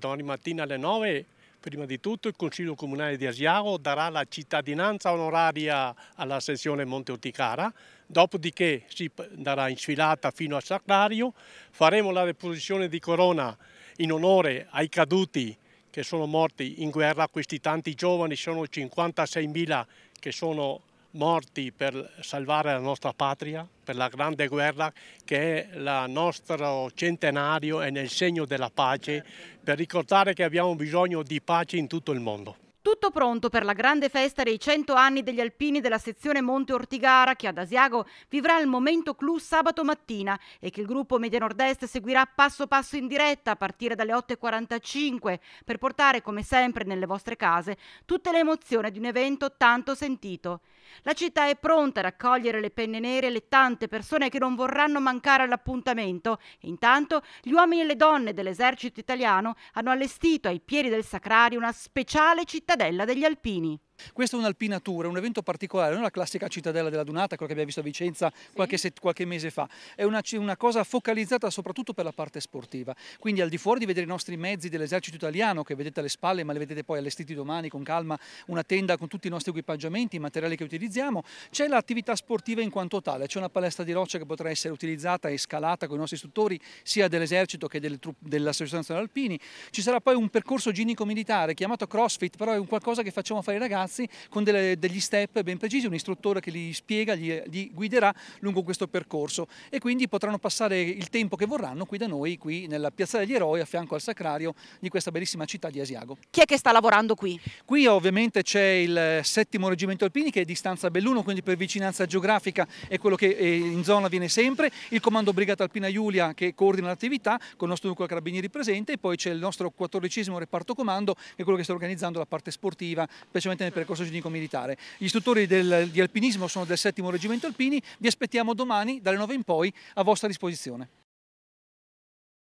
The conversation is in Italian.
Domani mattina alle 9, prima di tutto, il Consiglio Comunale di Asiago darà la cittadinanza onoraria alla sessione Monte Oticara, dopodiché si darà sfilata fino al Sacrario, faremo la deposizione di corona in onore ai caduti che sono morti in guerra, questi tanti giovani, sono 56.000 che sono morti per salvare la nostra patria, per la grande guerra che è il nostro centenario e nel segno della pace, per ricordare che abbiamo bisogno di pace in tutto il mondo. Tutto pronto per la grande festa dei 100 anni degli alpini della sezione Monte Ortigara che ad Asiago vivrà il momento clou sabato mattina e che il gruppo Media Nord-Est seguirà passo passo in diretta a partire dalle 8.45 per portare come sempre nelle vostre case tutte le emozioni di un evento tanto sentito. La città è pronta a raccogliere le penne nere e le tante persone che non vorranno mancare all'appuntamento e intanto gli uomini e le donne dell'esercito italiano hanno allestito ai piedi del Sacrario una speciale città cittadella degli Alpini. Questa è un'alpinatura, un evento particolare, non la classica cittadella della Dunata, quella che abbiamo visto a Vicenza sì. qualche, qualche, mese fa. È una, una, cosa focalizzata soprattutto per la parte sportiva. Quindi al di fuori di vedere i nostri mezzi dell'esercito italiano, che vedete alle spalle, ma li vedete poi allestiti domani con calma, una tenda con tutti i nostri equipaggiamenti, i materiali che utilizziamo, c'è l'attività sportiva in quanto tale. C'è una palestra di roccia che potrà essere utilizzata e scalata con i nostri istruttori sia dell'esercito che del, dell'Associazione Nazionale Alpini. Ci sarà poi un percorso ginico-militare chiamato CrossFit, però è un qualcosa che facciamo fare ai ragazzi ragazzi con delle, degli step ben precisi, un istruttore che li spiega, li, li, guiderà lungo questo percorso e quindi potranno passare il tempo che vorranno qui da noi, qui nella Piazza degli Eroi a fianco al Sacrario di questa bellissima città di Asiago. Chi è che sta lavorando qui? Qui ovviamente c'è il settimo reggimento alpini che è di stanza Belluno, quindi per vicinanza geografica è quello che eh, in zona viene sempre, il comando Brigata Alpina Giulia che coordina l'attività con il nostro nucleo carabinieri presente e poi c'è il nostro quattordicesimo reparto comando che è quello che sta organizzando la parte sportiva, specialmente nel periodo percorso giudico militare Gli istruttori del, di alpinismo sono del 7 Reggimento Alpini, vi aspettiamo domani dalle 9 in poi a vostra disposizione.